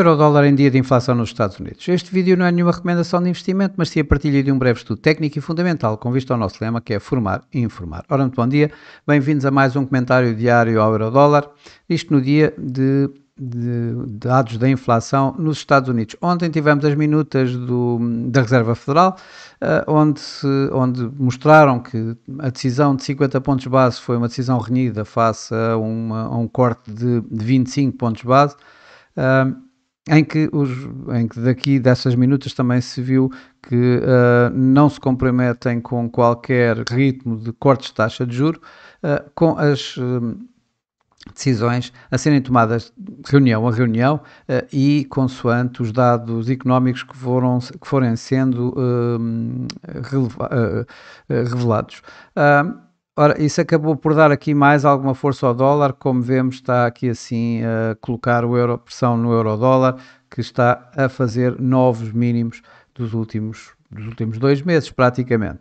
Euro-dólar em dia de inflação nos Estados Unidos. Este vídeo não é nenhuma recomendação de investimento, mas sim a partilha de um breve estudo técnico e fundamental com vista ao nosso lema, que é formar e informar. Ora, muito bom dia, bem-vindos a mais um comentário diário ao Euro-dólar, isto no dia de, de, dados da inflação nos Estados Unidos. Ontem tivemos as minutas do, da Reserva Federal, eh, onde, se, onde mostraram que a decisão de 50 pontos base foi uma decisão renhida face a, uma, a um corte de, de 25 pontos base. Ehm, em que, os, em que daqui dessas minutas também se viu que uh, não se comprometem com qualquer ritmo de cortes de taxa de juro, uh, com as uh, decisões a serem tomadas reunião a reunião e consoante os dados económicos que, foram, que forem sendo revelados. Ora, isso acabou por dar aqui mais alguma força ao dólar, como vemos, está aqui assim a eh, colocar o euro, pressão no euro-dólar, que está a fazer novos mínimos dos últimos dos últimos dois meses, praticamente.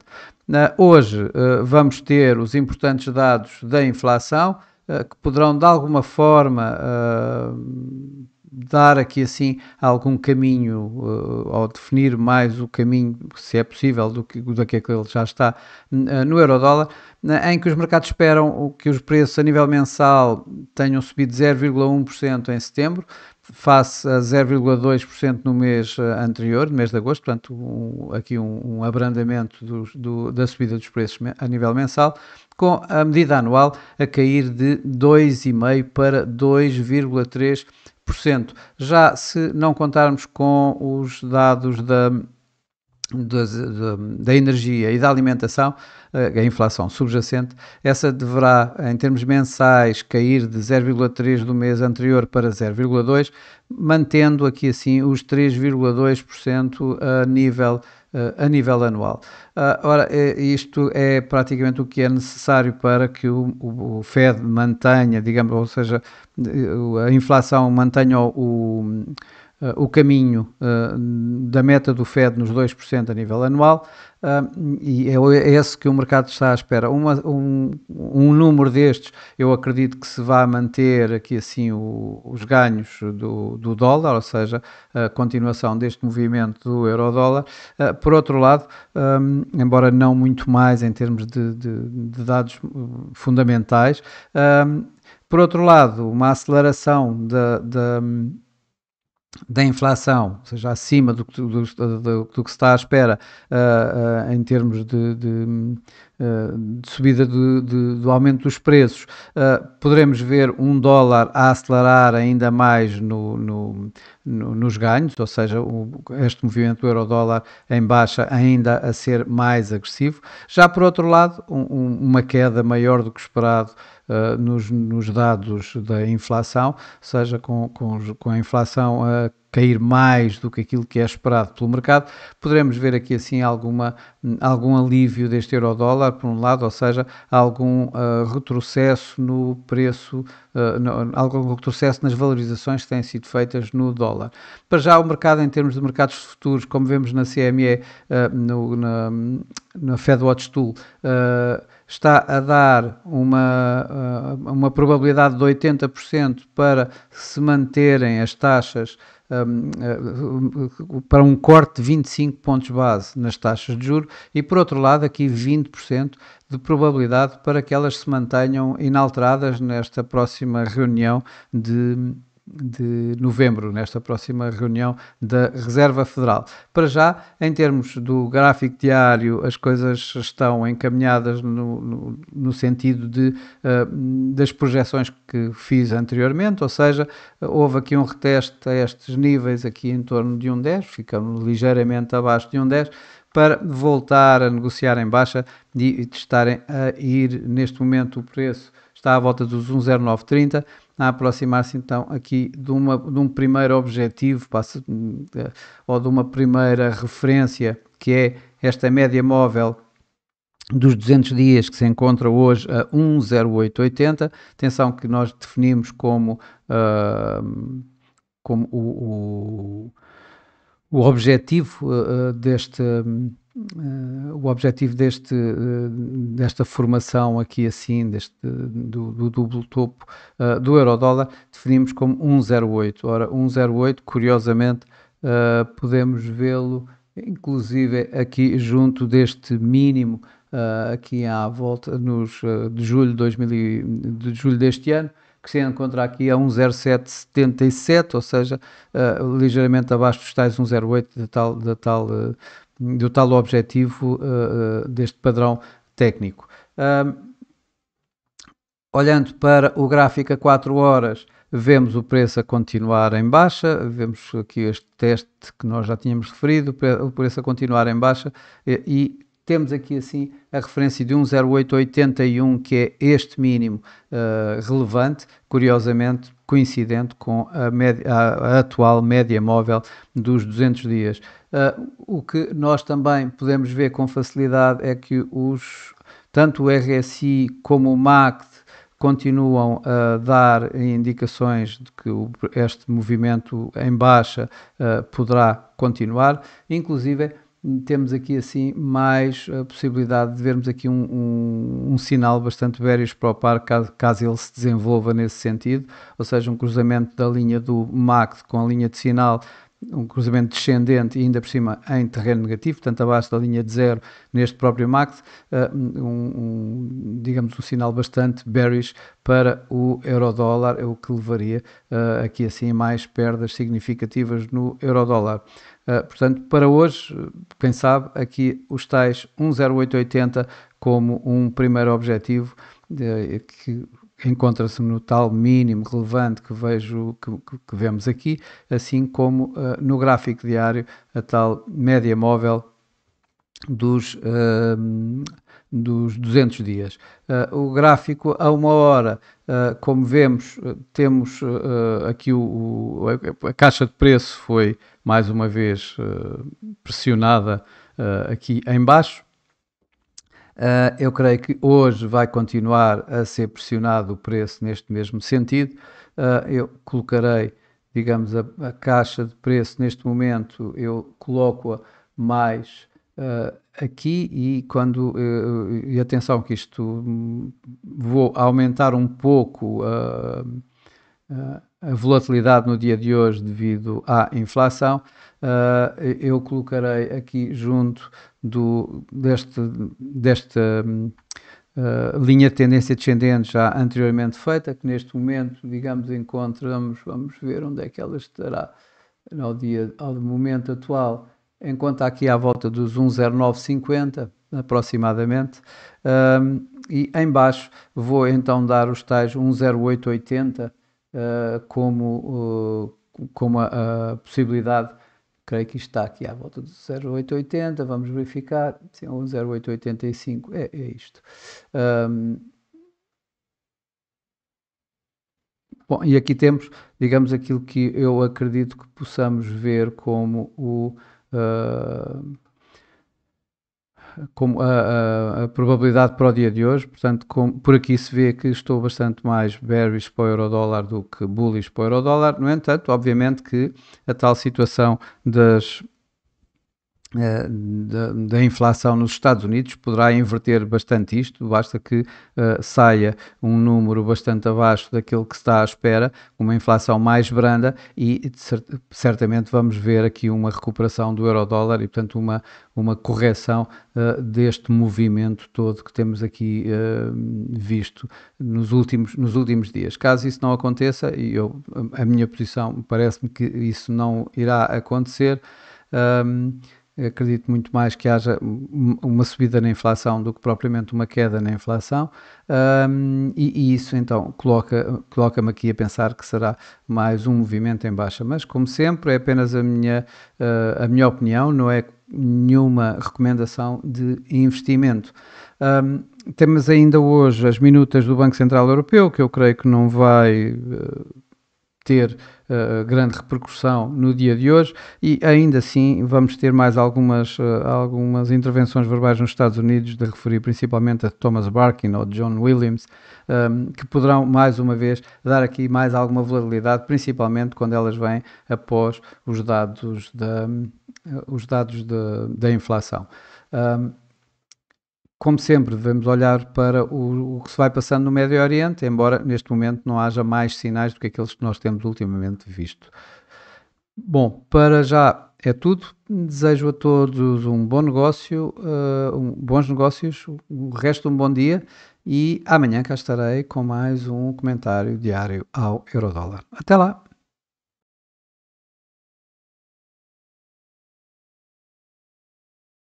Hoje eh, vamos ter os importantes dados da inflação eh, que poderão, de alguma forma, dar aqui assim algum caminho uh, ou definir mais o caminho, se é possível, do que, do que é ele já está uh, no eurodólar, em que os mercados esperam que os preços a nível mensal tenham subido 0,1% em setembro, face a 0,2% no mês eh, anterior, no mês de agosto, portanto, um, aqui um, um abrandamento do, do, da subida dos preços a nível mensal, com a medida anual a cair de 2,5% para 2,3%. Já se não contarmos com os dados da, da, da, energia e da alimentação, eh, é a inflação subjacente, essa deverá, em termos mensais, cair de 0,3 do mês anterior para 0,2, mantendo aqui assim os 3,2% a nível eh, a nível anual. Ah, ora, é, isto é praticamente o que é necessário para que o, o Fed mantenha, digamos, ou seja, eh, a inflação mantenha o, o uh, o caminho uh, da meta do Fed nos 2% a nível anual uh, e é, é esse que o mercado está à espera. Uma, um, um, número destes, eu acredito que se vá manter aqui assim o, os ganhos do, do, dólar, ou seja, a continuação deste movimento do euro-dólar. Eh, por outro lado, um, embora não muito mais em termos de, de, de dados fundamentais, um, por outro lado, uma aceleração da, da da inflação, ou seja, acima do, do, do, do que se está à espera uh, uh, em termos de, de, eh, de subida de, de, do aumento dos preços, eh, poderemos ver um dólar a acelerar ainda mais no, no, no, nos ganhos, ou seja, o, este movimento euro-dólar em baixa ainda a ser mais agressivo. Já por outro lado, um, uma queda maior do que esperado uh, nos, nos, dados da inflação, ou seja, com, com, com a inflação a cair mais do que aquilo que é esperado pelo mercado, poderemos ver aqui assim alguma, algum alívio deste euro-dólar, por um lado, ou seja, algum uh, retrocesso no preço, uh, no, algum retrocesso nas valorizações que têm sido feitas no dólar. Para já o mercado, em termos de mercados futuros, como vemos na CME, uh, ah, no, na, na Fed Watch Tool, está a dar uma, uma probabilidade de 80% para se manterem as taxas eh, para um corte de 25 pontos base nas taxas de juros e, por outro lado, aqui 20% de probabilidade para que elas se mantenham inalteradas nesta próxima reunião de de novembro, nesta próxima reunião da Reserva Federal. Para já, em termos do gráfico diário, as coisas estão encaminhadas no, no, no sentido de, uh, das projeções que fiz anteriormente, ou seja, houve aqui um reteste a estes níveis, aqui em torno de um 10, ficamos ligeiramente abaixo de um 10, para voltar a negociar em baixa e, e estarem a ir, neste momento, o preço está à volta dos 1,0930 a aproximar-se então aqui de, uma, de um primeiro objetivo passo, eh, ou de uma primeira referência que é esta média móvel dos 200 dias que se encontra hoje a 1,0880, atenção que nós definimos como, uh, como o, o, o objetivo uh, deste, um, Uh, o objetivo deste, uh, desta formação aqui assim, deste, do, do duplo topo uh, do dólar definimos como 1,08. Ora, 1,08, curiosamente, podemos vê-lo inclusive aqui junto deste mínimo aqui à volta nos, de, julho 2000, e, de julho deste ano, que se encontra aqui a 1,0777, ou seja, ligeiramente abaixo dos tais 1,08 da tal, da tal do tal objetivo uh, deste padrão técnico. olhando para o gráfico a 4 horas, vemos o preço a continuar em baixa, vemos aqui este teste que nós já tínhamos referido, o preço a continuar em baixa e, e temos aqui assim a referência de 1,0881 que é este mínimo uh, relevante, curiosamente coincidente com a, média, a, a, atual média móvel dos 200 dias. Uh, o que nós também podemos ver com facilidade é que os, tanto o RSI como o MACD continuam a dar indicações de que este movimento em baixa uh, poderá continuar, inclusive temos aqui assim mais a possibilidade de vermos aqui um, um, um sinal bastante bearish para o par caso, caso, ele se desenvolva nesse sentido, ou seja, um cruzamento da linha do MACD com a linha de sinal um cruzamento descendente e ainda por cima em terreno negativo, portanto abaixo da linha de zero neste próprio MACD, eh, um, um, digamos um sinal bastante bearish para o euro-dólar, é o que levaria uh, aqui assim mais perdas significativas no euro-dólar. Uh, portanto, para hoje, quem sabe, aqui os tais 1,0880 como um primeiro objetivo, uh, que encontra-se no tal mínimo relevante que, vejo, que, que vemos aqui, assim como uh, no gráfico diário a tal média móvel dos, uh, dos 200 dias. Uh, o gráfico a uma hora, uh, como vemos, temos aqui o, o, a caixa de preço foi mais uma vez pressionada aqui em baixo, Uh, eu creio que hoje vai continuar a ser pressionado o preço neste mesmo sentido. Uh, eu colocarei, digamos, a, a, caixa de preço neste momento, eu coloco-a mais uh, aqui e quando, e atenção que isto, hum, vou aumentar um pouco a volatilidade no dia de hoje devido à inflação, eh, eu colocarei aqui junto do, deste, desta eh, linha de tendência descendente já anteriormente feita, que neste momento, digamos, encontramos, vamos ver onde é que ela estará ao, dia, ao momento atual, encontra aqui à volta dos 1,0950 aproximadamente, eh, e em baixo vou então dar os tais 1,0880 eh, como, uh, como a, a, possibilidade, creio que está aqui à volta de 0,880, vamos verificar, se é 0,885, é, é isto. Um, Bom, e aqui temos, digamos, aquilo que eu acredito que possamos ver como o, uh, como a, a, a, probabilidade para o dia de hoje, portanto, com, por aqui se vê que estou bastante mais bearish para o euro-dólar do que bullish para o euro-dólar. No entanto, obviamente que a tal situação das eh, da, da, inflação nos Estados Unidos poderá inverter bastante isto, basta que uh, saia um número bastante abaixo daquele que está à espera, uma inflação mais branda e certamente vamos ver aqui uma recuperação do euro-dólar e, portanto, uma, uma correção uh, deste movimento todo que temos aqui uh, visto nos últimos, nos últimos dias. Caso isso não aconteça, e eu, a minha posição parece-me que isso não irá acontecer. Um, ehm, acredito muito mais que haja uma subida na inflação do que propriamente uma queda na inflação, um, e, e, isso então coloca-me coloca aqui a pensar que será mais um movimento em baixa. Mas, como sempre, é apenas a minha, uh, a minha opinião, não é nenhuma recomendação de investimento. Um, temos ainda hoje as minutas do Banco Central Europeu, que eu creio que não vai. Uh, ter uh, grande repercussão no dia de hoje e ainda assim vamos ter mais algumas, uh, algumas intervenções verbais nos Estados Unidos, de referir principalmente a Thomas Barkin ou John Williams, um, ehm, que poderão mais uma vez dar aqui mais alguma volatilidade, principalmente quando elas vêm após os dados da, os dados da da inflação. Um, ehm, como sempre, devemos olhar para o, o, que se vai passando no Médio Oriente, embora neste momento não haja mais sinais do que aqueles que nós temos ultimamente visto. Bom, para já é tudo. Desejo a todos um bom negócio, uh, um, bons negócios, o resto um bom dia e amanhã cá estarei com mais um comentário diário ao Eurodólar. Até lá!